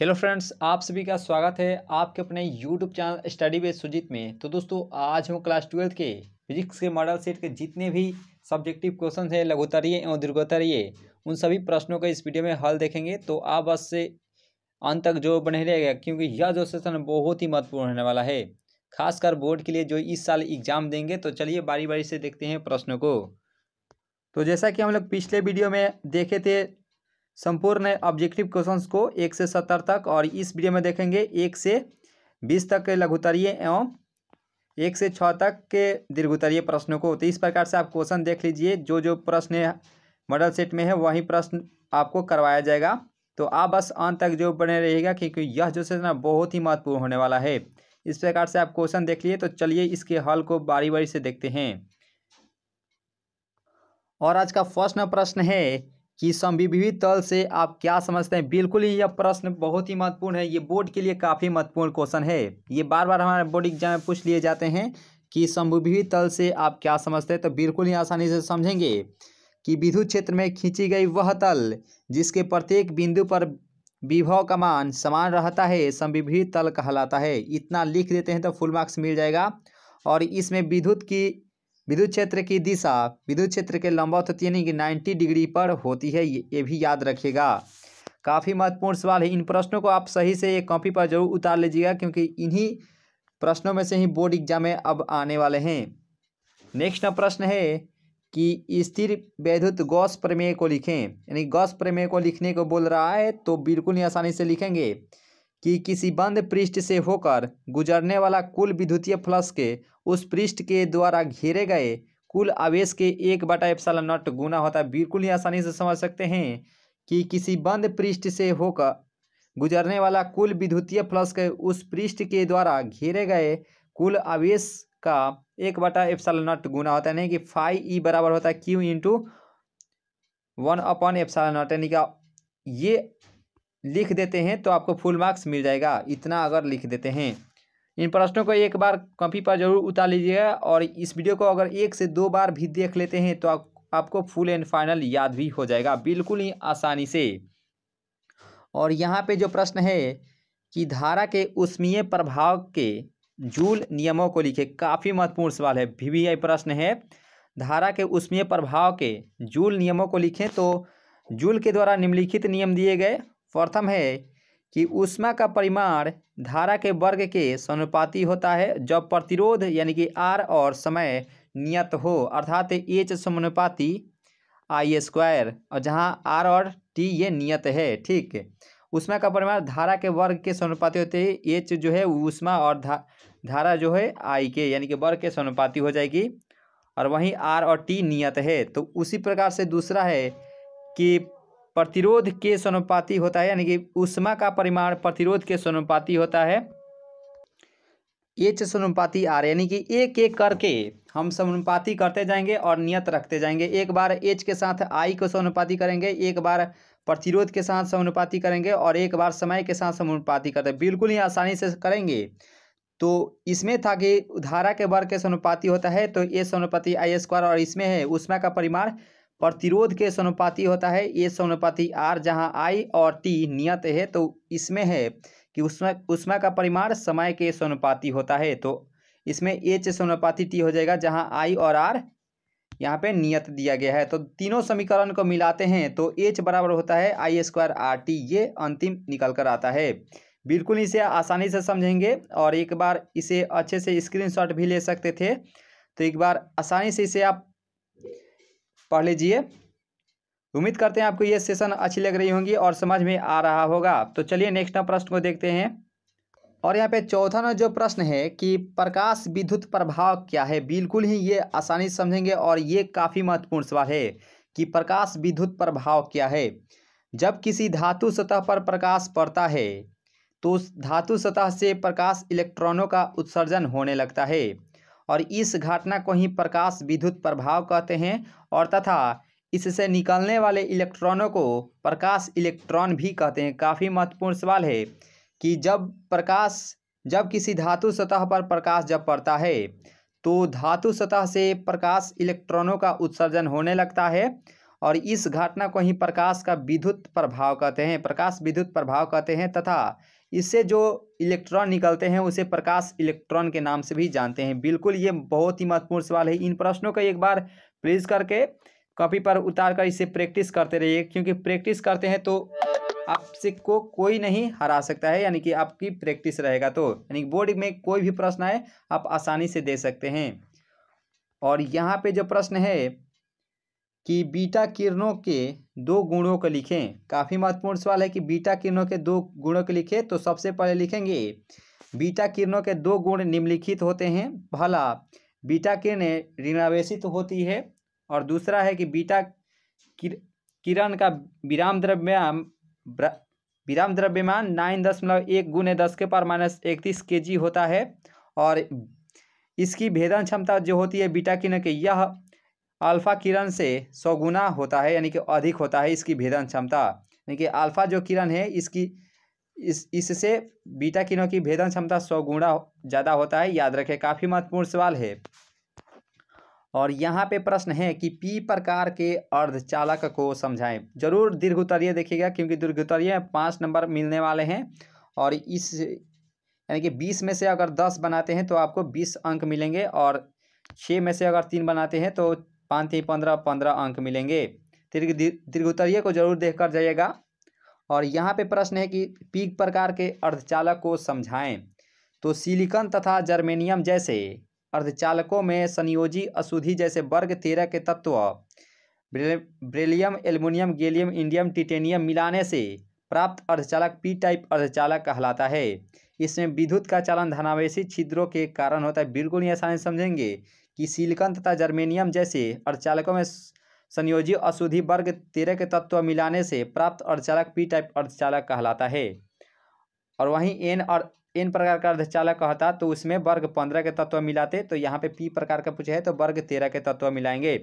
hello friends आप सभी का स्वागत है आपके अपने YouTube channel study base Sujeet में तो दोस्तों आज हम क्लास ट्वेल्थ के फिजिक्स के मॉडल सेट के जितने भी सब्जेक्टिव क्वेश्चन हैं लघुतरीय एवं दीर्घोत्तरीय उन सभी प्रश्नों का इस वीडियो में हल देखेंगे तो आप बस से अंत तक जो बने रहेगा क्योंकि यह जो सेशन बहुत ही महत्वपूर्ण होने वाला है खासकर बोर्ड के लिए जो इस साल एग्जाम देंगे तो चलिए बारी बारी से देखते हैं प्रश्नों को तो जैसा कि हम लोग पिछले वीडियो में देखे थे संपूर्ण ऑब्जेक्टिव क्वेश्चंस को एक से सत्तर तक और इस वीडियो में देखेंगे एक से बीस तक के लघुतरीय एवं एक से छः तक के दीर्घोतरीय प्रश्नों को तो इस प्रकार से आप क्वेश्चन देख लीजिए जो जो प्रश्न मॉडल सेट में है वही प्रश्न आपको करवाया जाएगा तो आप बस अंत तक जो बने रहेगा क्योंकि यह जो सेशन बहुत ही महत्वपूर्ण होने वाला है इस प्रकार से आप क्वेश्चन देख लिए तो चलिए इसके हल को बारी बारी से देखते हैं और आज का फर्स्ट प्रश्न है कि संविभवी तल से आप क्या समझते हैं बिल्कुल ही यह प्रश्न बहुत ही महत्वपूर्ण है ये बोर्ड के लिए काफ़ी महत्वपूर्ण क्वेश्चन है ये बार बार हमारे बोर्ड एग्जाम में पूछ लिए जाते हैं कि संविभवी तल से आप क्या समझते हैं तो बिल्कुल ही आसानी से समझेंगे कि विद्युत क्षेत्र में खींची गई वह तल जिसके प्रत्येक बिंदु पर विभव का मान समान रहता है संविभवी तल कहलाता है इतना लिख देते हैं तो फुल मार्क्स मिल जाएगा और इसमें विद्युत की विद्युत क्षेत्र की दिशा विद्युत क्षेत्र के लंबवत होती है यानी कि 90 डिग्री पर होती है ये भी याद रखिएगा काफ़ी महत्वपूर्ण सवाल है इन प्रश्नों को आप सही से एक कॉपी पर जरूर उतार लीजिएगा क्योंकि इन्हीं प्रश्नों में से ही बोर्ड एग्जाम में अब आने वाले हैं नेक्स्ट प्रश्न है कि स्थिर वैद्युत गौस प्रमेय को लिखें यानी गौस प्रमेय को लिखने को बोल रहा है तो बिल्कुल ही आसानी से लिखेंगे कि किसी बंद पृष्ठ से होकर गुजरने वाला कुल विद्युतीय फ्लक्स के उस पृष्ठ के द्वारा घेरे गए कुल आवेश के एक बटा एफसाला नट गुना होता है बिल्कुल ही आसानी से समझ सकते हैं कि किसी बंद पृष्ठ से होकर गुजरने वाला कुल विद्युतीय फ्लक्स के उस पृष्ठ के द्वारा घेरे गए कुल आवेश का एक बटा एफसाला नट गुना होता है यानी कि फाइव ई बराबर होता है q into one upon epsilon naught यानी कि ये लिख देते हैं तो आपको फुल मार्क्स मिल जाएगा इतना अगर लिख देते हैं इन प्रश्नों को एक बार कॉपी पर जरूर उतार लीजिएगा और इस वीडियो को अगर एक से दो बार भी देख लेते हैं तो आप, आपको फुल एंड फाइनल याद भी हो जाएगा बिल्कुल ही आसानी से और यहाँ पे जो प्रश्न है कि धारा के उष्मीय प्रभाव के जूल नियमों को लिखे काफ़ी महत्वपूर्ण सवाल है भी, भी प्रश्न है धारा के उष्मीय प्रभाव के जूल नियमों को लिखें तो जूल के द्वारा निम्नलिखित नियम दिए गए प्रथम है कि ऊष्मा का परिमाण धारा के वर्ग के समानुपाती होता है जब प्रतिरोध यानी कि आर और समय नियत हो अर्थात एच समानुपाती आई स्क्वायर और जहाँ आर और टी ये नियत है ठीक ऊष्मा का परिमाण धारा के वर्ग के समानुपाती होते हैं एच जो है ऊष्मा और धा धारा जो है आई के यानी कि वर्ग के समानुपाती हो जाएगी और वहीं आर और टी नियत है तो उसी प्रकार से दूसरा है कि प्रतिरोध के समानुपाती होता है यानी कि उष्मा का परिमाण प्रतिरोध के समानुपाती होता है एच समानुपाती आर यानी कि एक एक करके हम समानुपाती करते जाएंगे और नियत रखते जाएंगे एक बार एच के साथ आई को समानुपाती करेंगे एक बार प्रतिरोध के साथ समानुपाती करेंगे और एक बार समय के साथ समानुपाती करते बिल्कुल ही आसानी से करेंगे तो इसमें था कि धारा के वर्ग के समानुपाती होता है तो ए समानुपाती आई स्क्वायर और इसमें है उसमें का परिमाण प्रतिरोध के समुपाति होता है ए समुपाति आर जहाँ आई और टी नियत है तो इसमें है कि उसमें उष्मा का परिमाण समय के समुपाति होता है तो इसमें एच समुपाति टी हो जाएगा जहाँ आई और आर यहाँ पे नियत दिया गया है तो तीनों समीकरण को मिलाते हैं तो एच बराबर होता है आई स्क्वायर आर टी ये अंतिम निकल कर आता है बिल्कुल इसे आसानी से समझेंगे और एक बार इसे अच्छे से स्क्रीनशॉट भी ले सकते थे तो एक बार आसानी से इसे आप पढ़ लीजिए उम्मीद करते हैं आपको ये सेशन अच्छी लग रही होंगी और समझ में आ रहा होगा तो चलिए नेक्स्ट प्रश्न को देखते हैं और यहाँ पे चौथा ना जो प्रश्न है कि प्रकाश विद्युत प्रभाव क्या है बिल्कुल ही ये आसानी से समझेंगे और ये काफ़ी महत्वपूर्ण सवाल है कि प्रकाश विद्युत प्रभाव क्या है जब किसी धातु सतह पर प्रकाश पड़ता है तो उस धातु सतह से प्रकाश इलेक्ट्रॉनों का उत्सर्जन होने लगता है और इस घटना को ही प्रकाश विद्युत प्रभाव कहते हैं और तथा इससे निकलने वाले इलेक्ट्रॉनों को प्रकाश इलेक्ट्रॉन भी कहते हैं काफ़ी महत्वपूर्ण सवाल है कि जब प्रकाश जब किसी धातु सतह पर प्रकाश जब पड़ता है तो धातु सतह से प्रकाश इलेक्ट्रॉनों का उत्सर्जन होने लगता है और इस घटना को ही प्रकाश का विद्युत प्रभाव कहते हैं प्रकाश विद्युत प्रभाव कहते हैं तथा इससे जो इलेक्ट्रॉन निकलते हैं उसे प्रकाश इलेक्ट्रॉन के नाम से भी जानते हैं बिल्कुल ये बहुत ही महत्वपूर्ण सवाल है इन प्रश्नों का एक बार प्लीज़ करके कॉपी पर उतार कर इसे प्रैक्टिस करते रहिए क्योंकि प्रैक्टिस करते हैं तो आपसे को कोई नहीं हरा सकता है यानी कि आपकी प्रैक्टिस रहेगा तो यानी बोर्ड में कोई भी प्रश्न आए आप आसानी से दे सकते हैं और यहाँ पे जो प्रश्न है कि बीटा किरणों के दो गुणों को लिखें काफ़ी महत्वपूर्ण सवाल है कि बीटा किरणों के दो गुणों को लिखें तो सबसे पहले लिखेंगे बीटा किरणों के दो गुण निम्नलिखित होते हैं पहला बीटा किरणें ऋणावेशित होती है और दूसरा है कि बीटा किरण का विराम द्रव्यम विराम द्रव्यमान नाइन दशमलव एक गुण दस के पार माइनस इकतीस के जी होता है और इसकी भेदन क्षमता जो होती है बीटा किरण के यह अल्फ़ा किरण से सौ गुना होता है यानी कि अधिक होता है इसकी भेदन क्षमता यानी कि अल्फ़ा जो किरण है इसकी इस इससे बीटा किरणों की भेदन क्षमता सौ गुना ज़्यादा होता है याद रखें काफ़ी महत्वपूर्ण सवाल है और यहाँ पे प्रश्न है कि पी प्रकार के अर्धचालक को समझाएं जरूर दीर्घ उत्तरीय देखिएगा क्योंकि दीर्घ उत्तरीय पाँच नंबर मिलने वाले हैं और इस यानी कि बीस में से अगर दस बनाते हैं तो आपको बीस अंक मिलेंगे और छः में से अगर तीन बनाते हैं तो पाँच थी पंद्रह पंद्रह अंक मिलेंगे दीर्घ दीर्घोत्तरीय को जरूर देख कर जाइएगा और यहाँ पे प्रश्न है कि पीक प्रकार के अर्धचालक को समझाएं तो सिलिकन तथा जर्मेनियम जैसे अर्धचालकों में संयोजी अशुद्धि जैसे वर्ग तेरह के तत्व beryllium aluminium gallium indium titanium मिलाने से प्राप्त अर्धचालक पी टाइप अर्धचालक कहलाता है इसमें विद्युत का चालन धनावेशी छिद्रों के कारण होता है बिल्कुल नहीं आसानी समझेंगे कि सिलिकॉन तथा जर्मेनियम जैसे अर्चालकों में संयोजी अशुद्धि वर्ग तेरह के तत्व मिलाने से प्राप्त अर्धचालक पी टाइप अर्धचालक कहलाता है और वहीं एन और एन प्रकार का अर्धचालक कहता तो उसमें वर्ग पंद्रह के तत्व मिलाते तो यहाँ पे पी प्रकार का पूछा है तो वर्ग तेरह के तत्व मिलाएंगे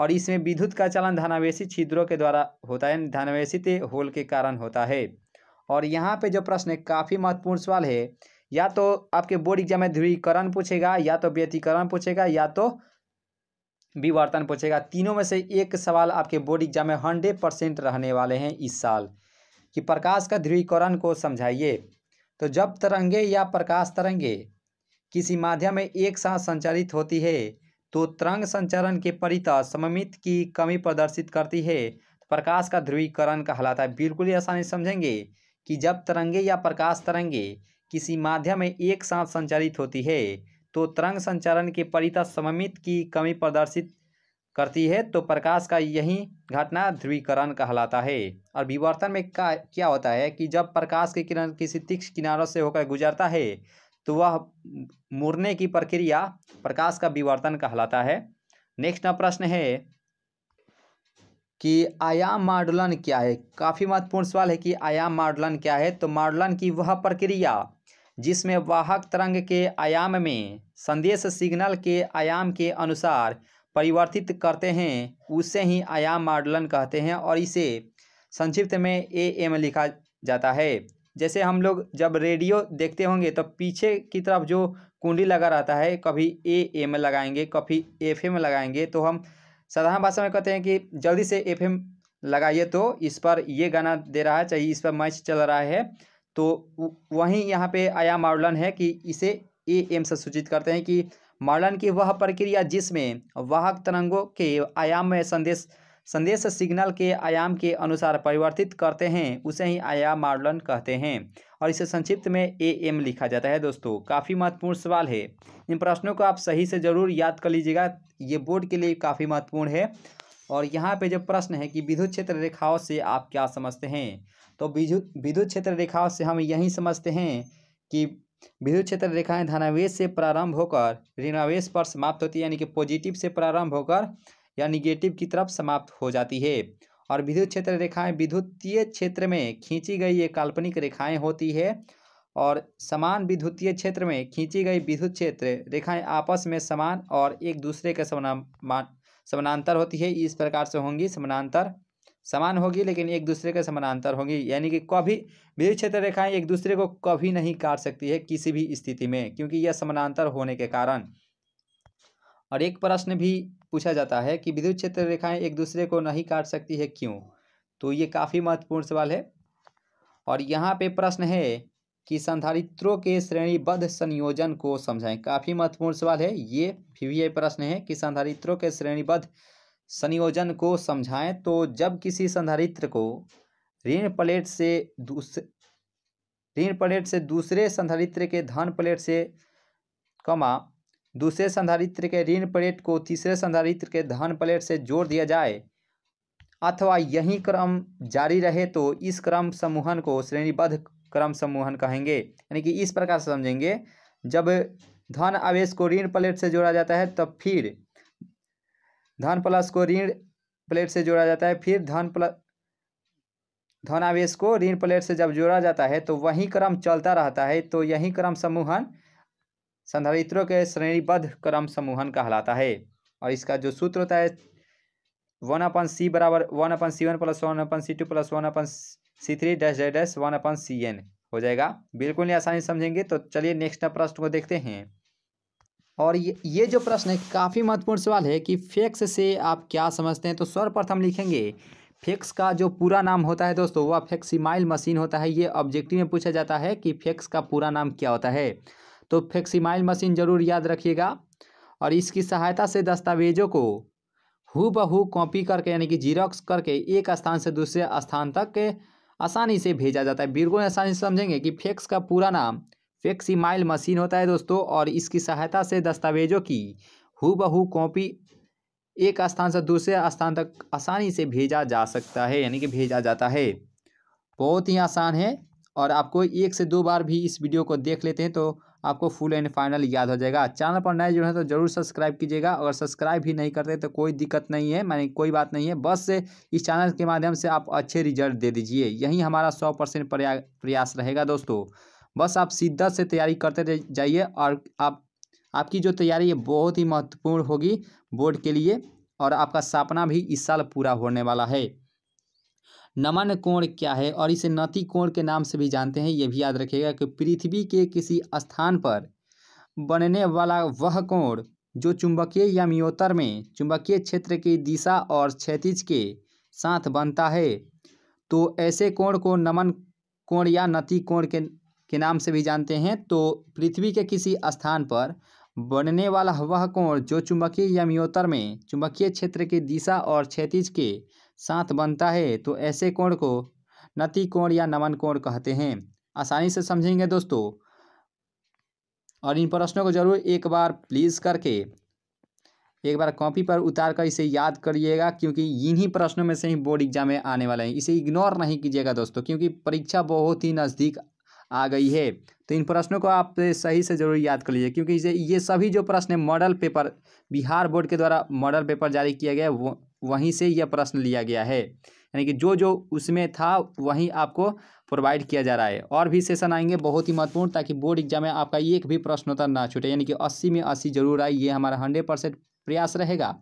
और इसमें विद्युत का चलन धनावेशी छिद्रों के द्वारा होता है धनावेशित होल के कारण होता है और यहाँ पे जो प्रश्न है काफ़ी महत्वपूर्ण सवाल है या तो आपके बोर्ड एग्जाम में ध्रुवीकरण पूछेगा या तो व्यतीकरण पूछेगा या तो विवर्तन पूछेगा तीनों में से एक सवाल आपके बोर्ड एग्जाम में हंड्रेड परसेंट रहने वाले हैं इस साल कि प्रकाश का ध्रुवीकरण को समझाइए तो जब तरंगे या प्रकाश तरंगे किसी माध्यम में एक साथ संचालित होती है तो तरंग संचरण के परित सममित की कमी प्रदर्शित करती है तो प्रकाश का ध्रुवीकरण कहलाता है बिल्कुल ही आसानी समझेंगे कि जब तरंगे या प्रकाश तरंगे किसी माध्यम में एक साथ संचालित होती है तो तरंग संचालन के परिता सममित की कमी प्रदर्शित करती है तो प्रकाश का यही घटना ध्रुवीकरण कहलाता है और विवर्तन में का क्या होता है कि जब प्रकाश की किरण किसी तीक्ष्ण किनारों से होकर गुजरता है तो वह मुड़ने की प्रक्रिया प्रकाश का विवर्तन कहलाता है नेक्स्ट प्रश्न है कि आयाम मॉडलन क्या है काफ़ी महत्वपूर्ण सवाल है कि आयाम मॉडलन क्या है तो मॉडलन की वह प्रक्रिया जिसमें वाहक तरंग के आयाम में संदेश सिग्नल के आयाम के अनुसार परिवर्तित करते हैं उसे ही आयाम मॉडलन कहते हैं और इसे संक्षिप्त में ए एम लिखा जाता है जैसे हम लोग जब रेडियो देखते होंगे तो पीछे की तरफ जो कुंडी लगा रहता है कभी ए एम लगाएंगे कभी एफ एम लगाएंगे तो हम साधारण भाषा में कहते हैं कि जल्दी से एफ एम लगाइए तो इस पर ये गाना दे रहा है चाहिए इस पर मैच चल रहा है तो वहीं यहाँ पे आया मार्लन है कि इसे ए एम से सूचित करते हैं कि मार्लन की वह प्रक्रिया जिसमें वाहक तरंगों के आयाम में संदेश संदेश सिग्नल के आयाम के अनुसार परिवर्तित करते हैं उसे ही आयाम मार्लन कहते हैं और इसे संक्षिप्त में ए एम लिखा जाता है दोस्तों काफ़ी महत्वपूर्ण सवाल है इन प्रश्नों को आप सही से ज़रूर याद कर लीजिएगा ये बोर्ड के लिए काफ़ी महत्वपूर्ण है और यहाँ पे जो प्रश्न है कि विद्युत क्षेत्र रेखाओं से आप क्या समझते हैं तो विद्युत क्षेत्र रेखाओं से हम यही समझते हैं कि विद्युत क्षेत्र रेखाएं धनावेश से प्रारंभ होकर ऋणावेश पर समाप्त होती है यानी कि पॉजिटिव से प्रारंभ होकर या निगेटिव की तरफ समाप्त हो जाती है और विद्युत क्षेत्र रेखाएं विद्युतीय क्षेत्र में खींची गई ये काल्पनिक रेखाएं होती है और समान विद्युतीय क्षेत्र में खींची गई विद्युत क्षेत्र रेखाएं आपस में समान और एक दूसरे के समान समानांतर होती है इस प्रकार से होंगी समानांतर समान होगी लेकिन एक दूसरे के समानांतर होंगी यानी कि कभी विद्युत क्षेत्र रेखाएं एक दूसरे को कभी नहीं काट सकती है किसी भी स्थिति में क्योंकि यह समानांतर होने के कारण और एक प्रश्न भी पूछा जाता है कि विद्युत क्षेत्र रेखाएं एक दूसरे को नहीं काट सकती है क्यों तो ये काफ़ी महत्वपूर्ण सवाल है और यहाँ पे प्रश्न है कि संधारित्रों के श्रेणीबद्ध संयोजन को समझाएं काफ़ी महत्वपूर्ण सवाल है ये भी प्रश्न है कि संधारित्रों के श्रेणीबद्ध संयोजन को समझाएं तो जब किसी संधारित्र को ऋण प्लेट से दूसरे ऋण प्लेट से दूसरे संधारित्र के धन प्लेट से कमा दूसरे संधारित्र के ऋण प्लेट को तीसरे संधारित्र के धन प्लेट से जोड़ दिया जाए अथवा यही क्रम जारी रहे तो इस क्रम समूहन को श्रेणीबद्ध क्रम समूहन कहेंगे यानी कि इस प्रकार से समझेंगे जब धन आवेश को ऋण प्लेट से जोड़ा जाता है तब फिर धन प्लस को ऋण प्लेट से जोड़ा जाता है फिर धन प्लस धन आवेश को ऋण प्लेट से जब जोड़ा जाता है तो वही क्रम चलता रहता है तो यही क्रम समूहन संधारित्रों के श्रेणीबद्ध क्रम समूहन कहलाता है और इसका जो सूत्र होता है वन अपन सी बराबर one upon C one plus one upon C two plus one upon C three dash dash one upon C n हो जाएगा बिल्कुल ही आसानी समझेंगे तो चलिए नेक्स्ट प्रश्न को देखते हैं और ये ये जो प्रश्न है काफ़ी महत्वपूर्ण सवाल है कि फेक्स से आप क्या समझते हैं तो सर्वप्रथम लिखेंगे फेक्स का जो पूरा नाम होता है दोस्तों वह फेक्सीमाइल मशीन होता है ये ऑब्जेक्टिव में पूछा जाता है कि फेक्स का पूरा नाम क्या होता है तो फेक्सीमाइल मशीन ज़रूर याद रखिएगा और इसकी सहायता से दस्तावेजों को हु बहू कॉपी करके यानी कि जीरोक्स करके एक स्थान से दूसरे स्थान तक आसानी से भेजा जाता है बिल्कुल आसानी से समझेंगे कि फेक्स का पूरा नाम फेक्सीमाइल मशीन होता है दोस्तों और इसकी सहायता से दस्तावेजों की हु कॉपी एक स्थान से दूसरे स्थान तक आसानी से भेजा जा सकता है यानी कि भेजा जाता है बहुत ही आसान है और आपको एक से दो बार भी इस वीडियो को देख लेते हैं तो आपको फुल एंड फाइनल याद हो जाएगा चैनल पर नए जुड़े हैं तो जरूर सब्सक्राइब कीजिएगा अगर सब्सक्राइब भी नहीं करते तो कोई दिक्कत नहीं है मैंने कोई बात नहीं है बस से इस चैनल के माध्यम से आप अच्छे रिजल्ट दे दीजिए यही हमारा सौ परसेंट प्रयास रहेगा दोस्तों बस आप सीधा से तैयारी करते जाइए और आप आपकी जो तैयारी है बहुत ही महत्वपूर्ण होगी बोर्ड के लिए और आपका सपना भी इस साल पूरा होने वाला है नमन कोण क्या है और इसे नति कोण के नाम से भी जानते हैं ये भी याद रखिएगा कि पृथ्वी के किसी स्थान पर बनने वाला वह कोण जो चुंबकीय या मियोतर में चुंबकीय क्षेत्र की दिशा और क्षतिज के साथ बनता है तो ऐसे कोण को नमन कोण या नति कोण के के नाम से भी जानते हैं तो पृथ्वी के किसी स्थान पर बनने वाला वह कोण जो चुंबकीय यमयोतर में चुंबकीय क्षेत्र की दिशा और क्षेत्रीज के साथ बनता है तो ऐसे कोण को नति कोण या नमन कोण कहते हैं आसानी से समझेंगे दोस्तों और इन प्रश्नों को जरूर एक बार प्लीज़ करके एक बार कॉपी पर उतार कर इसे याद करिएगा क्योंकि इन्हीं प्रश्नों में से ही बोर्ड एग्जाम में आने वाले हैं इसे इग्नोर नहीं कीजिएगा दोस्तों क्योंकि परीक्षा बहुत ही नज़दीक आ गई है तो इन प्रश्नों को आप सही से जरूर याद कर लीजिए क्योंकि ये सभी जो प्रश्न मॉडल पेपर बिहार बोर्ड के द्वारा मॉडल पेपर जारी किया गया है वहीं से यह प्रश्न लिया गया है यानी कि जो जो उसमें था वहीं आपको प्रोवाइड किया जा रहा है और भी सेशन आएंगे बहुत ही महत्वपूर्ण ताकि बोर्ड एग्जाम में आपका एक भी प्रश्नोत्तर ना छूटे यानी कि अस्सी में अस्सी जरूर आए ये हमारा हंड्रेड परसेंट प्रयास रहेगा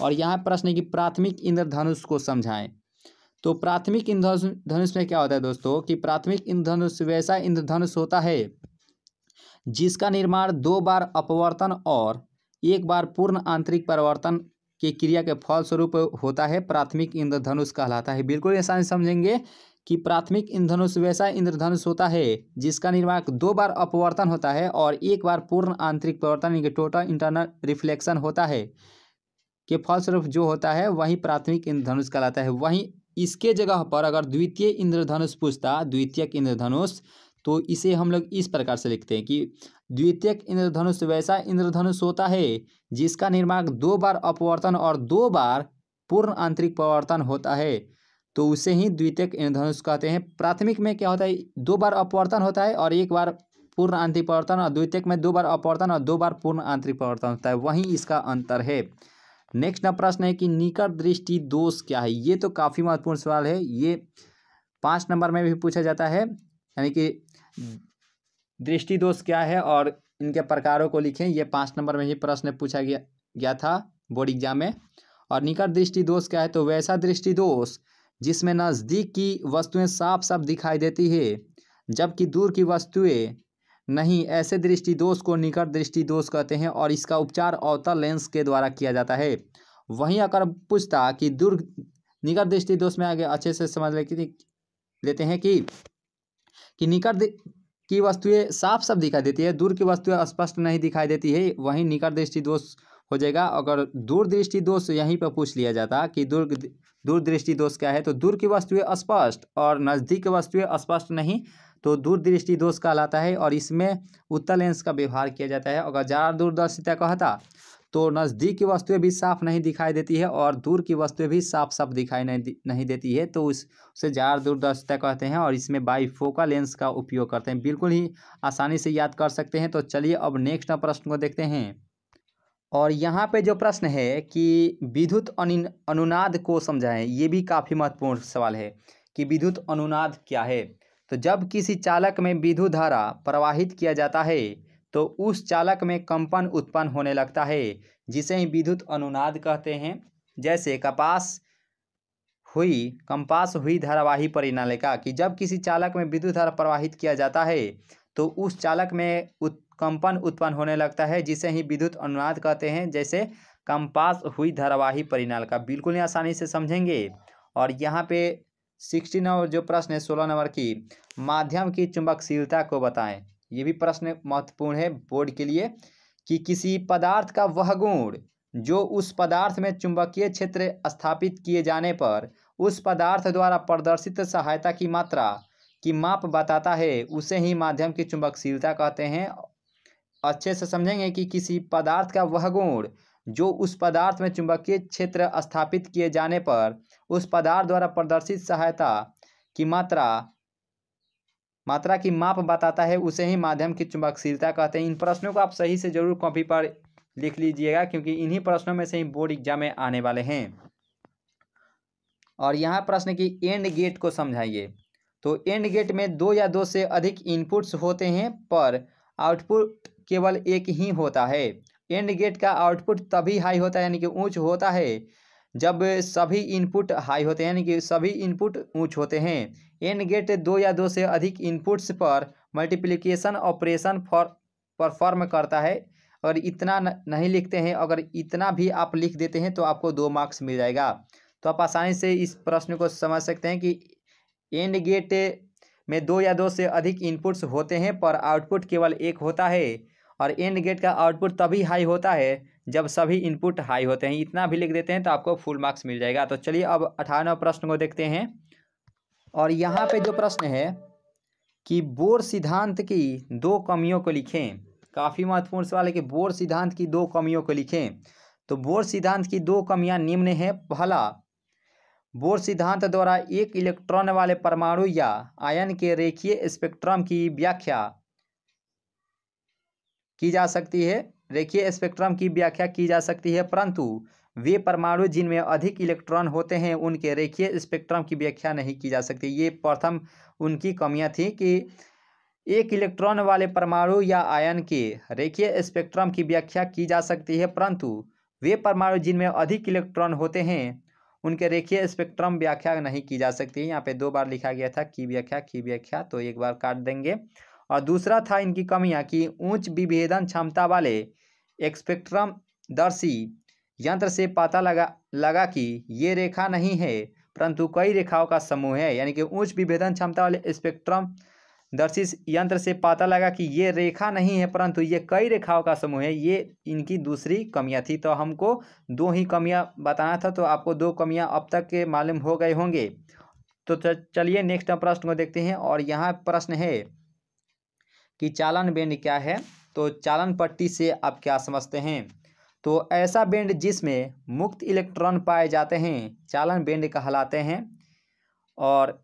और यहाँ प्रश्न है कि प्राथमिक इंद्रधनुष को समझाएं तो प्राथमिक इंद्रधनुष धनुष में क्या होता है दोस्तों कि प्राथमिक इंद्रधनुष वैसा इंद्रधनुष होता है जिसका निर्माण दो बार अपवर्तन और एक बार पूर्ण आंतरिक परिवर्तन के क्रिया के फलस्वरूप होता है प्राथमिक इंद्रधनुष कहलाता है बिल्कुल नहीं समझेंगे कि प्राथमिक इंद्रधनुष वैसा इंद्रधनुष होता है जिसका निर्माण दो बार अपवर्तन होता है और एक बार पूर्ण आंतरिक परिवर्तन यानी कि टोटल इंटरनल रिफ्लेक्शन होता है के फलस्वरूप जो होता है वही प्राथमिक इंद्रधनुष कहलाता है वहीं इसके जगह पर अगर द्वितीय इंद्रधनुष पूछता द्वितीय इंद्रधनुष तो इसे हम लोग इस प्रकार से लिखते हैं कि द्वितीय इंद्रधनुष वैसा इंद्रधनुष होता है जिसका निर्माण दो बार अपवर्तन और दो बार पूर्ण आंतरिक परिवर्तन होता है तो उसे ही द्वितीयक इंद्रधनुष कहते हैं प्राथमिक में क्या होता है दो बार अपवर्तन होता है और एक बार पूर्ण आंतरिक परिवर्तन और द्वितीयक में दो बार अपवर्तन और दो बार पूर्ण आंतरिक परिवर्तन होता है वहीं इसका अंतर है नेक्स्ट नंबर प्रश्न है कि निकट दृष्टि दोष क्या है ये तो काफ़ी महत्वपूर्ण सवाल है ये पाँच नंबर में भी पूछा जाता है यानी कि दृष्टि दोष क्या है और इनके प्रकारों को लिखें ये पाँच नंबर में ही प्रश्न पूछा गया गया था बोर्ड एग्जाम में और निकट दृष्टि दोष क्या है तो वैसा दृष्टि दोष जिसमें नज़दीक की वस्तुएं साफ साफ दिखाई देती है जबकि दूर की वस्तुएं नहीं ऐसे दृष्टि दोष को निकट दृष्टि दोष कहते हैं और इसका उपचार अवतल लेंस के द्वारा किया जाता है वहीं अगर पूछता कि दूर निकट दोष में आगे अच्छे से समझ ले लेते हैं कि कि निकट की वस्तुएं साफ साफ दिखाई देती है दूर की वस्तुएं स्पष्ट नहीं दिखाई देती है वहीं निकट दृष्टि दोष हो जाएगा अगर दूर दृष्टि दोष यहीं पर पूछ लिया जाता कि दूर दूर दृष्टि दोष क्या है तो दूर की वस्तुएं स्पष्ट और नज़दीक की वस्तुएं स्पष्ट नहीं तो दूरदृष्टि दोष कहलाता है और इसमें उत्तर लेंस का व्यवहार किया जाता है अगर ज़्यादा दूरदर्शिता कहता तो नज़दीक की वस्तुएं भी साफ नहीं दिखाई देती है और दूर की वस्तुएं भी साफ साफ दिखाई नहीं नहीं देती है तो उस उसे ज़्यादा दूरदर्शिता कहते हैं और इसमें बाईफोका लेंस का उपयोग करते हैं बिल्कुल ही आसानी से याद कर सकते हैं तो चलिए अब नेक्स्ट प्रश्न को देखते हैं और यहाँ पे जो प्रश्न है कि विद्युत अनुनाद को समझाएं ये भी काफ़ी महत्वपूर्ण सवाल है कि विद्युत अनुनाद क्या है तो जब किसी चालक में विद्युत धारा प्रवाहित किया जाता है तो उस चालक में कंपन उत्पन्न होने लगता है जिसे ही विद्युत अनुनाद कहते हैं जैसे कपास हुई कंपास हुई धारावाही परिणालिका कि जब किसी चालक में विद्युत धारा प्रवाहित किया जाता है तो उस चालक में उत, कंपन उत्पन्न होने लगता है जिसे ही विद्युत अनुनाद कहते हैं जैसे कंपास हुई धारावाही परिणालिका बिल्कुल आसानी से समझेंगे और यहाँ पे सिक्सटी नंबर जो प्रश्न है सोलह नंबर की माध्यम की चुंबकशीलता को बताएं ये भी प्रश्न महत्वपूर्ण है बोर्ड के लिए कि किसी पदार्थ का वह गुण जो उस पदार्थ में चुंबकीय क्षेत्र स्थापित किए जाने पर उस पदार्थ द्वारा प्रदर्शित सहायता की मात्रा की माप बताता है उसे ही माध्यम की चुंबकशीलता कहते हैं अच्छे से समझेंगे कि किसी पदार्थ का वह गुण जो उस पदार्थ में चुंबकीय क्षेत्र स्थापित किए जाने पर उस पदार्थ द्वारा प्रदर्शित सहायता की मात्रा मात्रा की माप बताता है उसे ही माध्यम की चुंबकशीलता कहते हैं इन प्रश्नों को आप सही से जरूर कॉपी पर लिख लीजिएगा क्योंकि इन्हीं प्रश्नों में से ही बोर्ड एग्जाम में आने वाले हैं और यहाँ प्रश्न की एंड गेट को समझाइए तो एंड गेट में दो या दो से अधिक इनपुट्स होते हैं पर आउटपुट केवल एक ही होता है एंड गेट का आउटपुट तभी हाई होता है यानी कि ऊंच होता है जब सभी इनपुट हाई होते हैं यानी कि सभी इनपुट ऊंच होते हैं एंड गेट दो या दो से अधिक इनपुट्स पर मल्टीप्लिकेशन ऑपरेशन फॉर परफॉर्म करता है अगर इतना नहीं लिखते हैं अगर इतना भी आप लिख देते हैं तो आपको दो मार्क्स मिल जाएगा तो आप आसानी से इस प्रश्न को समझ सकते हैं कि एंड गेट में दो या दो से अधिक इनपुट्स होते हैं पर आउटपुट केवल एक होता है और एंड गेट का आउटपुट तभी हाई होता है जब सभी इनपुट हाई होते हैं इतना भी लिख देते हैं तो आपको फुल मार्क्स मिल जाएगा तो चलिए अब अठारहवें प्रश्न को देखते हैं और यहाँ पे जो प्रश्न है कि बोर सिद्धांत की दो कमियों को लिखें काफ़ी महत्वपूर्ण सवाल है कि बोर सिद्धांत की दो कमियों को लिखें तो बोर सिद्धांत की दो कमियाँ निम्न हैं पहला बोर सिद्धांत द्वारा एक इलेक्ट्रॉन वाले परमाणु या आयन के रेखीय स्पेक्ट्रम की व्याख्या की जा सकती है रेखीय स्पेक्ट्रम की व्याख्या की जा सकती है परंतु वे परमाणु जिनमें अधिक इलेक्ट्रॉन होते हैं उनके रेखीय स्पेक्ट्रम की व्याख्या नहीं की जा सकती ये प्रथम उनकी कमियां थी कि एक इलेक्ट्रॉन वाले परमाणु या आयन के रेखीय स्पेक्ट्रम की व्याख्या की जा सकती है परंतु वे परमाणु जिनमें अधिक इलेक्ट्रॉन होते हैं उनके रेखीय स्पेक्ट्रम व्याख्या नहीं की जा सकती है यहाँ पे दो बार लिखा गया था की व्याख्या की व्याख्या तो एक बार काट देंगे और दूसरा था इनकी कमियां कि ऊंच विभेदन क्षमता वाले एक्सपेक्ट्रम दर्शी यंत्र से पता लगा लगा कि ये रेखा नहीं है परंतु कई रेखाओं का समूह है यानी कि ऊंच विभेदन क्षमता वाले स्पेक्ट्रम दर्शी यंत्र से पता लगा कि ये रेखा नहीं है परंतु ये कई रेखाओं का समूह है ये इनकी दूसरी कमियां थी तो हमको दो ही कमियां बताना था तो आपको दो कमियां अब तक के मालूम हो गए होंगे तो चलिए नेक्स्ट प्रश्न को देखते हैं और यहाँ प्रश्न है कि चालन बेंड क्या है तो चालन पट्टी से आप क्या समझते हैं तो ऐसा बेंड जिसमें मुक्त इलेक्ट्रॉन पाए जाते हैं चालन बेंड कहलाते हैं और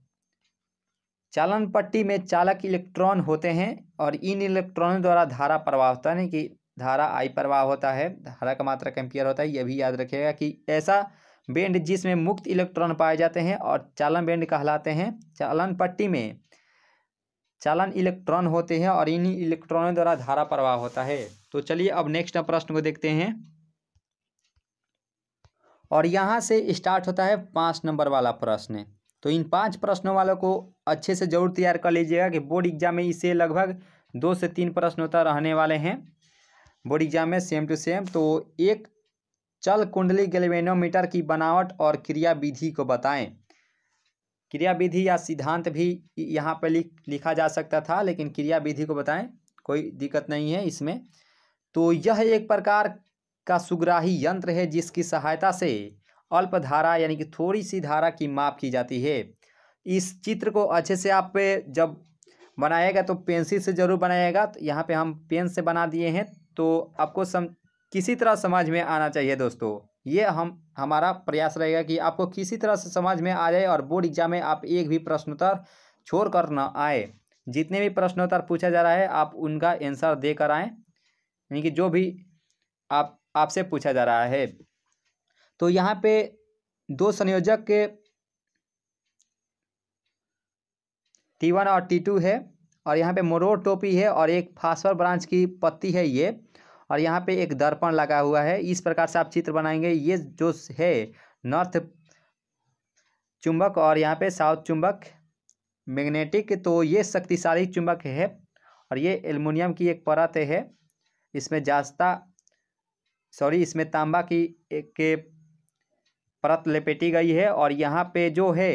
चालन पट्टी में चालक इलेक्ट्रॉन होते हैं और इन इलेक्ट्रॉनों द्वारा धारा प्रवाह होता है कि धारा आई प्रवाह होता है धारा का मात्रा कैंपियर होता है यह भी याद रखिएगा कि ऐसा बेंड जिसमें मुक्त इलेक्ट्रॉन पाए जाते हैं और चालन बेंड कहलाते हैं चालन पट्टी में चालन इलेक्ट्रॉन होते हैं और इन्हीं इलेक्ट्रॉनों द्वारा धारा प्रवाह होता है तो चलिए अब नेक्स्ट प्रश्न को देखते हैं और यहाँ से स्टार्ट होता है पाँच नंबर वाला प्रश्न तो इन पांच प्रश्नों वालों को अच्छे से जरूर तैयार कर लीजिएगा कि बोर्ड एग्जाम में इसे लगभग दो से तीन प्रश्न होता रहने वाले हैं बोर्ड एग्जाम में सेम टू सेम तो एक चल कुंडली गैल्वेनोमीटर की बनावट और क्रियाविधि को बताएं क्रिया विधि या सिद्धांत भी यहाँ पर लिख लिखा जा सकता था लेकिन क्रिया विधि को बताएं कोई दिक्कत नहीं है इसमें तो यह एक प्रकार का सुग्राही यंत्र है जिसकी सहायता से अल्प धारा यानी कि थोड़ी सी धारा की माप की जाती है इस चित्र को अच्छे से आप पे जब बनाएगा तो पेंसिल से ज़रूर बनाएगा तो यहाँ पर हम पेन से बना दिए हैं तो आपको सम किसी तरह समझ में आना चाहिए दोस्तों ये हम हमारा प्रयास रहेगा कि आपको किसी तरह से समझ में आ जाए और बोर्ड एग्जाम में आप एक भी प्रश्नोत्तर छोड़ कर न आए जितने भी प्रश्नोत्तर पूछा जा रहा है आप उनका आंसर दे कर आएँ यानी कि जो भी आप आपसे पूछा जा रहा है तो यहाँ पे दो संयोजक के टी वन और टी टू है और यहाँ पे मोरो टोपी है और एक फास्फर ब्रांच की पत्ती है ये और यहाँ पे एक दर्पण लगा हुआ है इस प्रकार से आप चित्र बनाएंगे ये जो है नॉर्थ चुंबक और यहाँ पे साउथ चुंबक मैग्नेटिक तो ये शक्तिशाली चुंबक है और ये एल्युमिनियम की एक परत है इसमें जास्ता सॉरी इसमें तांबा की एक परत लपेटी गई है और यहाँ पे जो है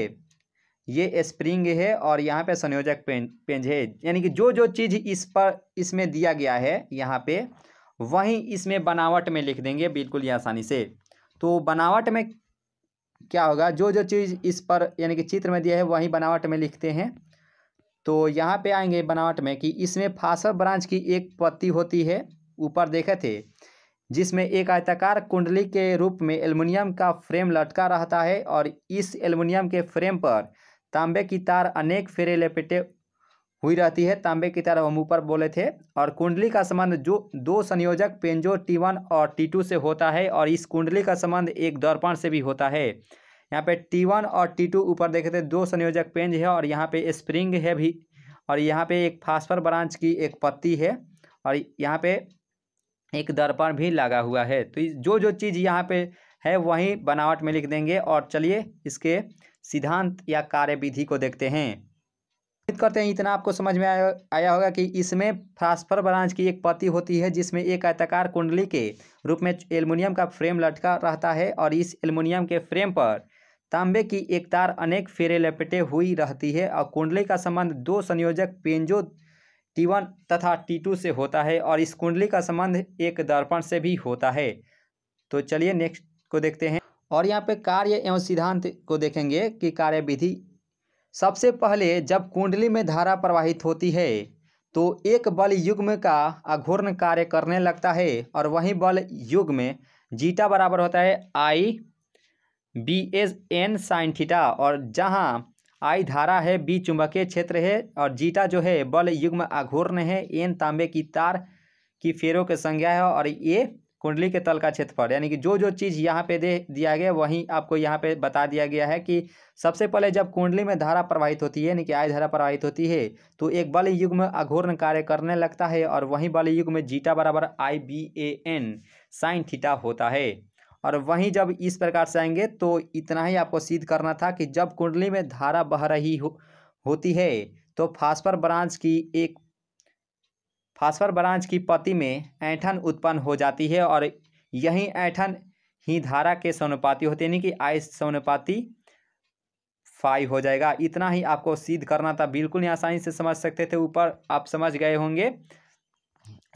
ये स्प्रिंग है और यहाँ पे संयोजक पेंज पेंज है यानी कि जो जो चीज़ इस पर इसमें दिया गया है यहाँ पे वहीं इसमें बनावट में लिख देंगे बिल्कुल ही आसानी से तो बनावट में क्या होगा जो जो चीज़ इस पर यानी कि चित्र में दिया है वहीं बनावट में लिखते हैं तो यहाँ पे आएंगे बनावट में कि इसमें फासर ब्रांच की एक पत्ती होती है ऊपर देखे थे जिसमें एक आयताकार कुंडली के रूप में एल्युमिनियम का फ्रेम लटका रहता है और इस एल्युमिनियम के फ्रेम पर तांबे की तार अनेक फेरे लपेटे हुई रहती है तांबे की तरह हम ऊपर बोले थे और कुंडली का संबंध जो दो संयोजक पेंजो टी वन और टी टू से होता है और इस कुंडली का संबंध एक दर्पण से भी होता है यहाँ पे टी वन और टी टू ऊपर देखे थे दो संयोजक पेंज है और यहाँ पे स्प्रिंग है भी और यहाँ पे एक फास्फर ब्रांच की एक पत्ती है और यहाँ पे एक दर्पण भी लगा हुआ है तो जो जो चीज़ यहाँ पे है वहीं बनावट में लिख देंगे और चलिए इसके सिद्धांत या कार्य विधि को देखते हैं उम्मीद करते हैं इतना आपको समझ में आया होगा कि इसमें फास्फर ब्रांच की एक पति होती है जिसमें एक आयताकार कुंडली के रूप में एल्युमिनियम का फ्रेम लटका रहता है और इस एल्युमिनियम के फ्रेम पर तांबे की एक तार अनेक फेरे लपेटे हुई रहती है और कुंडली का संबंध दो संयोजक पेंजो टी तथा टी से होता है और इस कुंडली का संबंध एक दर्पण से भी होता है तो चलिए नेक्स्ट को देखते हैं और यहाँ पे कार्य एवं सिद्धांत को देखेंगे कि कार्य विधि सबसे पहले जब कुंडली में धारा प्रवाहित होती है तो एक बल युग्म का अघूर्ण कार्य करने लगता है और वही बल युग्म जीटा बराबर होता है I B S N sine theta और जहाँ आई धारा है बी चुंबकीय क्षेत्र है और जीटा जो है बल युग्म अघूर्ण है एन तांबे की तार की फेरों की संज्ञा है और ये कुंडली के तल का क्षेत्रफल यानी कि जो जो चीज़ यहाँ पे दे दिया गया वहीं आपको यहाँ पे बता दिया गया है कि सबसे पहले जब कुंडली में धारा प्रवाहित होती है यानी कि आय धारा प्रवाहित होती है तो एक बल युग में अघूर्ण कार्य करने लगता है और वहीं बल युग में जीटा बराबर I B A N sine theta होता है और वहीं जब इस प्रकार से आएंगे तो इतना ही आपको सिद्ध करना था कि जब कुंडली में धारा बह रही हो, होती है तो फास्फर ब्रांच की एक फास्फर ब्रांच की पति में ऐठन उत्पन्न हो जाती है और यही ऐठन ही धारा के सोनुपाती होते यानी कि आई सोनुपाती फाइव हो जाएगा इतना ही आपको सिद्ध करना था बिल्कुल ही आसानी से समझ सकते थे ऊपर आप समझ गए होंगे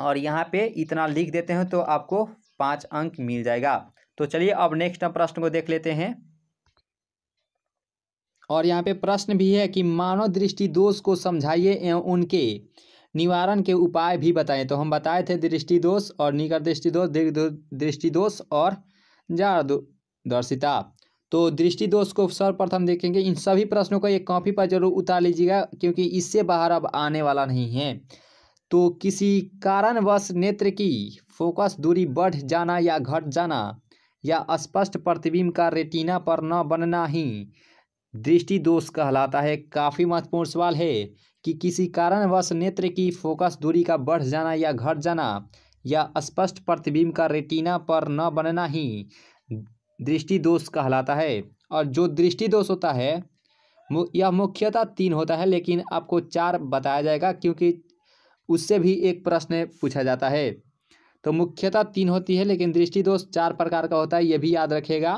और यहाँ पे इतना लिख देते हैं तो आपको पाँच अंक मिल जाएगा तो चलिए अब नेक्स्ट प्रश्न को देख लेते हैं और यहाँ पे प्रश्न भी है कि मानव दृष्टि दोष को समझाइए एवं उनके निवारण के उपाय भी बताएं तो हम बताए थे दृष्टिदोष और निकर दृष्टिदोष दृष्टिदोष और दर्शिता तो दृष्टिदोष को सर्वप्रथम देखेंगे इन सभी प्रश्नों को एक कॉपी पर जरूर उतार लीजिएगा क्योंकि इससे बाहर अब आने वाला नहीं है तो किसी कारणवश नेत्र की फोकस दूरी बढ़ जाना या घट जाना या स्पष्ट प्रतिबिंब का रेटिना पर न बनना ही दृष्टि दोष कहलाता है काफ़ी महत्वपूर्ण सवाल है कि किसी कारणवश नेत्र की फोकस दूरी का बढ़ जाना या घट जाना या स्पष्ट प्रतिबिंब का रेटिना पर न बनना ही दृष्टि दोष कहलाता है और जो दृष्टि दोष होता है यह मुख्यतः तीन होता है लेकिन आपको चार बताया जाएगा क्योंकि उससे भी एक प्रश्न पूछा जाता है तो मुख्यतः तीन होती है लेकिन दृष्टि दोष चार प्रकार का होता है यह भी याद रखेगा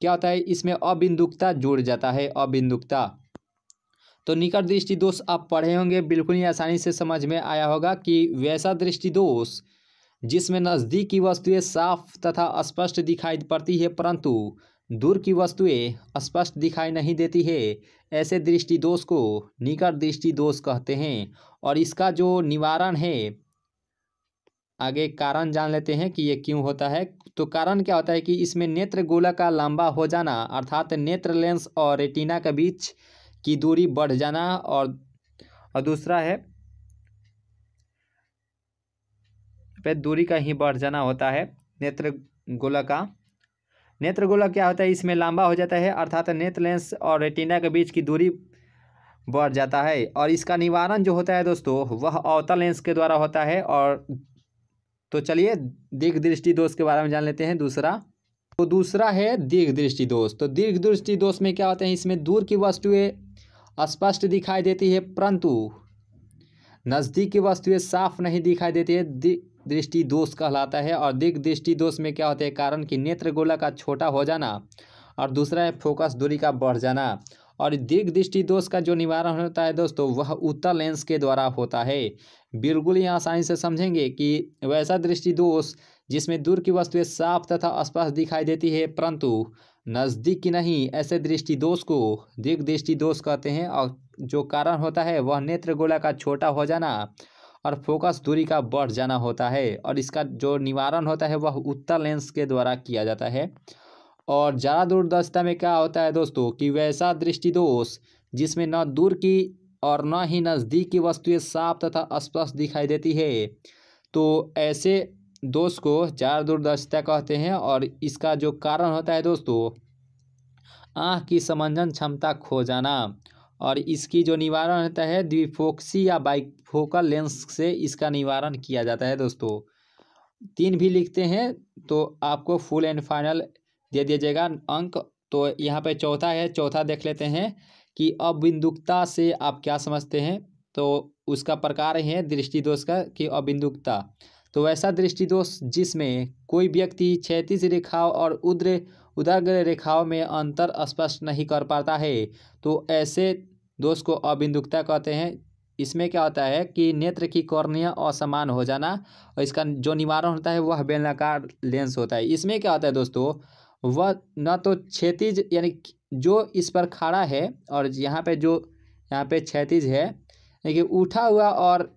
क्या होता है इसमें अबिंदुकता जुड़ जाता है अबिंदुकता तो निकट दृष्टि दोष आप पढ़े होंगे बिल्कुल ही आसानी से समझ में आया होगा कि वैसा दृष्टि दोष जिसमें नज़दीक की वस्तुएं साफ तथा स्पष्ट दिखाई पड़ती है परंतु दूर की वस्तुएं स्पष्ट दिखाई नहीं देती है ऐसे दृष्टि दोष को निकट दृष्टि दोष कहते हैं और इसका जो निवारण है आगे कारण जान लेते हैं कि ये क्यों होता है तो कारण क्या होता है कि इसमें नेत्र गोला का लंबा हो जाना अर्थात नेत्र लेंस और रेटिना के बीच की दूरी बढ़ जाना और और दूसरा है पे दूरी का ही बढ़ जाना होता है नेत्र गोला का नेत्र गोला क्या होता है इसमें लंबा हो जाता है अर्थात नेत्र लेंस और रेटिना के बीच की दूरी बढ़ जाता है और इसका निवारण जो होता है दोस्तों वह अवतल लेंस के द्वारा होता है और तो चलिए दीर्घ दृष्टि दोष के बारे में जान लेते हैं दूसरा तो दूसरा है दीर्घ दृष्टि दोष तो दीर्घ दृष्टि दोष में क्या होते हैं इसमें दूर की वस्तुएं स्पष्ट दिखाई देती है परंतु नज़दीक की वस्तुएं साफ नहीं दिखाई देती है दृष्टि दोष कहलाता है और दिग दृष्टि दोष में क्या होता है कारण कि नेत्र गोला का छोटा हो जाना और दूसरा है फोकस दूरी का बढ़ जाना और दीर्घ दृष्टि दोष का जो निवारण होता है दोस्तों वह उत्तर लेंस के द्वारा होता है बिल्कुल ही आसानी से समझेंगे कि वैसा दृष्टि दोष जिसमें दूर की वस्तुएं साफ तथा स्पष्ट दिखाई देती है परंतु नजदीक की नहीं ऐसे दृष्टिदोष को दिग दोष कहते हैं और जो कारण होता है वह नेत्र गोला का छोटा हो जाना और फोकस दूरी का बढ़ जाना होता है और इसका जो निवारण होता है वह उत्तर लेंस के द्वारा किया जाता है और ज़्यादा दूरदर्शिता में क्या होता है दोस्तों कि वैसा दृष्टिदोष जिसमें न दूर की और न ही नज़दीक की वस्तुएं साफ तथा स्पष्ट दिखाई देती है तो ऐसे दोष को चार दूरदर्शिता कहते हैं और इसका जो कारण होता है दोस्तों आँख की समंजन क्षमता खो जाना और इसकी जो निवारण होता है द्विफोक्सी या बाइफोकल लेंस से इसका निवारण किया जाता है दोस्तों तीन भी लिखते हैं तो आपको फुल एंड फाइनल दे दिया जाएगा अंक तो यहाँ पे चौथा है चौथा देख लेते हैं कि अबिंदुकता से आप क्या समझते हैं तो उसका प्रकार है दृष्टि दोष का कि अबिंदुकता तो वैसा दृष्टि दोष जिसमें कोई व्यक्ति क्षैतिज रेखाओं और उद्र उदग्र रेखाओं में अंतर स्पष्ट नहीं कर पाता है तो ऐसे दोष को अबिंदुकता कहते हैं इसमें क्या होता है कि नेत्र की कॉर्निय असमान हो जाना और इसका जो निवारण होता है वह बेलनाकार लेंस होता है इसमें क्या होता है दोस्तों वह न तो क्षैतिज यानी जो इस पर खड़ा है और यहाँ पे जो यहाँ पे क्षतिज है यानी कि उठा हुआ और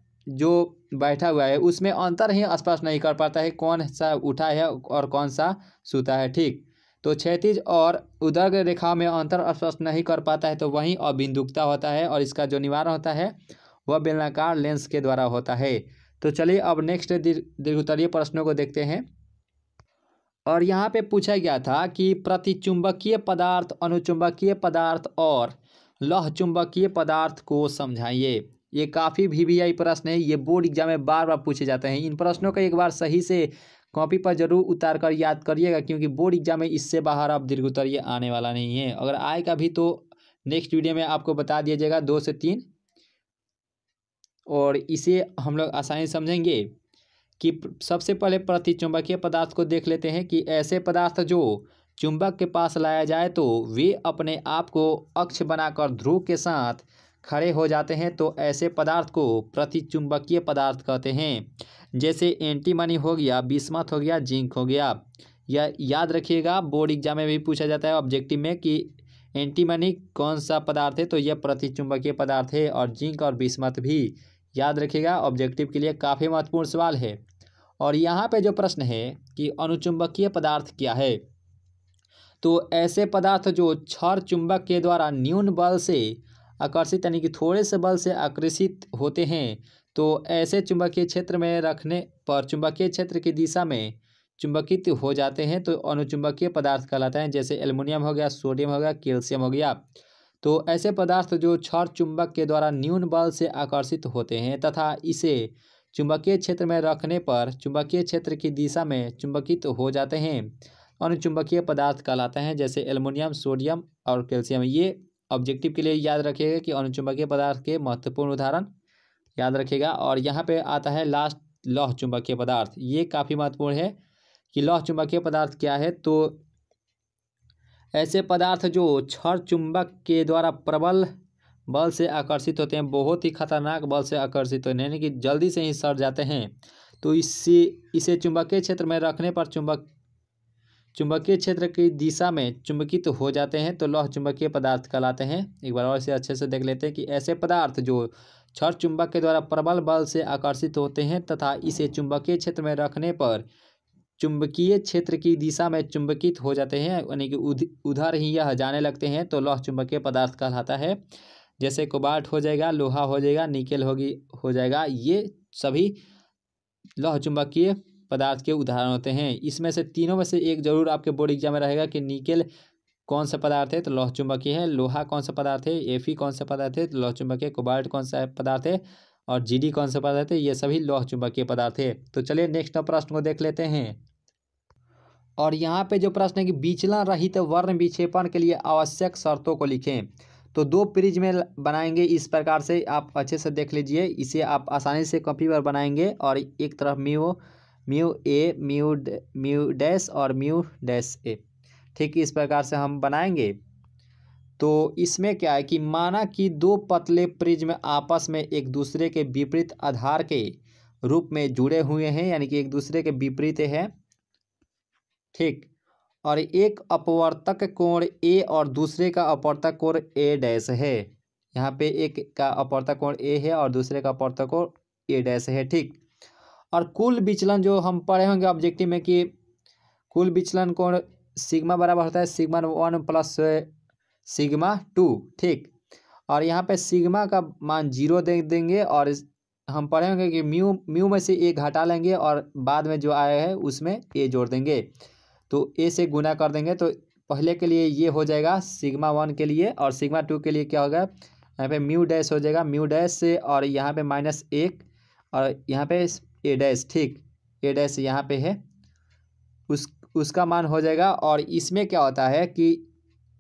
जो बैठा हुआ है उसमें अंतर ही स्पष्ट नहीं कर पाता है कौन सा उठा है और कौन सा सूता है ठीक तो क्षैतिज और उदर्ग रेखाओं में अंतर स्पष्ट नहीं कर पाता है तो वहीं अबिंदुकता होता है और इसका जो निवारण होता है वह बेलनाकार लेंस के द्वारा होता है तो चलिए अब नेक्स्ट दीर्घोत्तरीय प्रश्नों को देखते हैं और यहाँ पे पूछा गया था कि प्रतिचुंबकीय पदार्थ अनुचुंबकीय पदार्थ और लौह चुंबकीय पदार्थ को समझाइए ये काफ़ी वी वी आई प्रश्न है ये बोर्ड एग्जाम में बार बार पूछे जाते हैं इन प्रश्नों का एक बार सही से कॉपी पर जरूर उतार कर याद करिएगा क्योंकि बोर्ड एग्जाम में इससे बाहर अब दीर्घ आने वाला नहीं है अगर आएगा भी तो नेक्स्ट वीडियो में आपको बता दिया जाएगा दो से तीन और इसे हम लोग आसानी समझेंगे कि सबसे पहले प्रति चुंबकीय पदार्थ को देख लेते हैं कि ऐसे पदार्थ जो चुंबक के पास लाया जाए तो वे अपने आप को अक्ष बनाकर ध्रुव के साथ खड़े हो जाते हैं तो ऐसे पदार्थ को प्रतिचुंबकीय पदार्थ कहते हैं जैसे एंटीमनी हो गया बिस्मत हो गया जिंक हो गया या याद रखिएगा बोर्ड एग्जाम में भी पूछा जाता है ऑब्जेक्टिव में कि एंटीमनी कौन सा पदार्थ है तो यह प्रतिचुंबकीय पदार्थ है और जिंक और बिस्मत भी याद रखिएगा ऑब्जेक्टिव के लिए काफ़ी महत्वपूर्ण सवाल है और यहाँ पे जो प्रश्न है कि अनुचुंबकीय पदार्थ क्या है तो ऐसे पदार्थ जो क्षर चुंबक के द्वारा न्यून बल से आकर्षित यानी कि थोड़े से बल से आकर्षित होते हैं तो ऐसे चुंबकीय क्षेत्र में रखने पर चुंबकीय क्षेत्र की दिशा में चुंबकित हो जाते हैं तो अनुचुंबकीय पदार्थ कहलाते हैं जैसे एल्युमिनियम हो गया सोडियम हो गया कैल्शियम हो गया तो ऐसे पदार्थ जो छर चुंबक के द्वारा न्यून बल से आकर्षित होते हैं तथा इसे चुंबकीय क्षेत्र में रखने पर चुंबकीय क्षेत्र की दिशा में चुंबकित हो जाते हैं अनुचुंबकीय पदार्थ कहलाते हैं जैसे एल्युमिनियम सोडियम और कैल्शियम ये ऑब्जेक्टिव के लिए याद रखिएगा कि अनुचुंबकीय पदार्थ के महत्वपूर्ण उदाहरण याद रखिएगा और यहाँ पे आता है लास्ट लौह चुंबकीय पदार्थ ये काफ़ी महत्वपूर्ण है कि लौह चुंबकीय पदार्थ क्या है तो ऐसे पदार्थ जो छर चुंबक के द्वारा प्रबल बल से आकर्षित होते हैं बहुत ही खतरनाक बल से आकर्षित होते हैं यानी कि जल्दी से ही सड़ जाते हैं तो इससे इसे चुंबकीय क्षेत्र में रखने पर चुंबक चुंबकीय क्षेत्र की दिशा में चुंबकित हो जाते हैं तो लौह चुंबकीय पदार्थ कहलाते हैं एक बार और इसे अच्छे से देख लेते हैं कि ऐसे पदार्थ जो छठ चुंबक के द्वारा प्रबल बल से आकर्षित होते हैं तथा इसे चुंबकीय क्षेत्र में रखने पर चुंबकीय क्षेत्र की दिशा में चुंबकित हो जाते हैं यानी कि उधर ही यह जाने लगते हैं तो लौह चुंबकीय पदार्थ कहलाता है जैसे कोबाल्ट हो जाएगा लोहा हो जाएगा निकेल होगी हो जाएगा ये सभी लौह चुंबकीय पदार्थ के उदाहरण होते हैं इसमें से तीनों में से एक जरूर आपके बोर्ड एग्जाम में रहेगा कि निकेल कौन सा पदार्थ है तो लौह चुंबकीय है लोहा कौन सा पदार्थ है एफी कौन सा पदार्थ है तो लौह चुंबकीय कोबाल्ट कौन सा पदार्थ है और जीडी कौन सा पदार्थ है ये सभी लौह चुंबकीय पदार्थ है तो चलिए नेक्स्ट प्रश्न को देख लेते हैं और यहाँ पे जो प्रश्न है कि बीचलन रहित वर्ण विक्षेपण के लिए आवश्यक शर्तों को लिखें तो दो प्रिज में बनाएंगे इस प्रकार से आप अच्छे से देख लीजिए इसे आप आसानी से कॉपी पर बनाएंगे और एक तरफ में वो mu A mu mu dash और म्यू डैश ए ठीक इस प्रकार से हम बनाएंगे तो इसमें क्या है कि माना कि दो पतले प्रिज्म आपस में एक दूसरे के विपरीत आधार के रूप में जुड़े हुए हैं यानी कि एक दूसरे के विपरीत है ठीक और एक अपवर्तक कोण ए और दूसरे का अपवर्तक कोण ए डैश है यहाँ पे एक का अपवर्तक कोण ए है और दूसरे का अपवर्तक कोण ए डैश है ठीक और कुल विचलन जो हम पढ़े होंगे ऑब्जेक्टिव में कि कुल विचलन कोण सिग्मा बराबर होता है sigma one plus sigma two ठीक और यहाँ पे सिग्मा का मान जीरो दे देंगे और हम पढ़े होंगे कि म्यू म्यू में से ए घटा लेंगे और बाद में जो आया है उसमें ए जोड़ देंगे तो ए से गुना कर देंगे तो पहले के लिए ये हो जाएगा सिग्मा वन के लिए और सिग्मा टू के लिए क्या होगा यहाँ पे म्यू डैश हो जाएगा म्यू डैश से और यहाँ पे माइनस एक और यहाँ पे ए डैश ठीक ए डैश यहाँ पे है उस उसका मान हो जाएगा और इसमें क्या होता है कि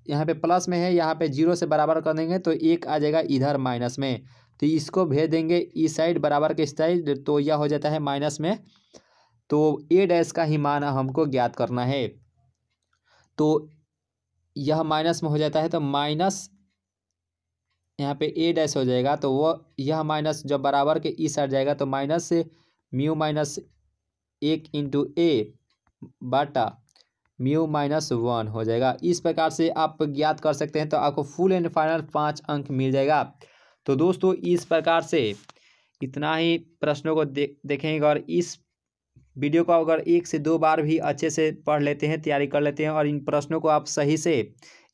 यहाँ पे प्लस में है यहाँ पे जीरो से बराबर कर देंगे तो एक आ जाएगा इधर माइनस में तो इसको भेज देंगे इस साइड बराबर के साइड तो यह हो जाता है माइनस में तो ए डैश का ही मान हमको ज्ञात करना है तो यह माइनस में हो जाता है तो माइनस यहाँ पे ए डैश हो जाएगा तो वह यह माइनस जब बराबर के इस साइड जाएगा तो माइनस म्यू माइनस एक इंटू ए बाटा म्यू माइनस वन हो जाएगा इस प्रकार से आप ज्ञात कर सकते हैं तो आपको फुल एंड फाइनल पाँच अंक मिल जाएगा तो दोस्तों इस प्रकार से इतना ही प्रश्नों को दे, देखेंगे और इस वीडियो को अगर एक से दो बार भी अच्छे से पढ़ लेते हैं तैयारी कर लेते हैं और इन प्रश्नों को आप सही से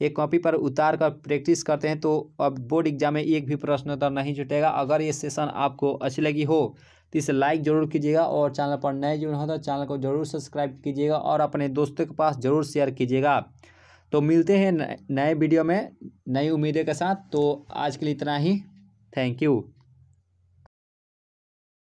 एक कॉपी पर उतार कर प्रैक्टिस करते हैं तो अब बोर्ड एग्जाम में एक भी प्रश्न उत्तर नहीं जुटेगा अगर ये सेशन आपको अच्छी लगी हो तो इसे लाइक जरूर कीजिएगा और चैनल पर नए जुड़े हो तो चैनल को जरूर सब्सक्राइब कीजिएगा और अपने दोस्तों के पास जरूर शेयर कीजिएगा तो मिलते हैं नए वीडियो में नई उम्मीदें के साथ तो आज के लिए इतना ही थैंक यू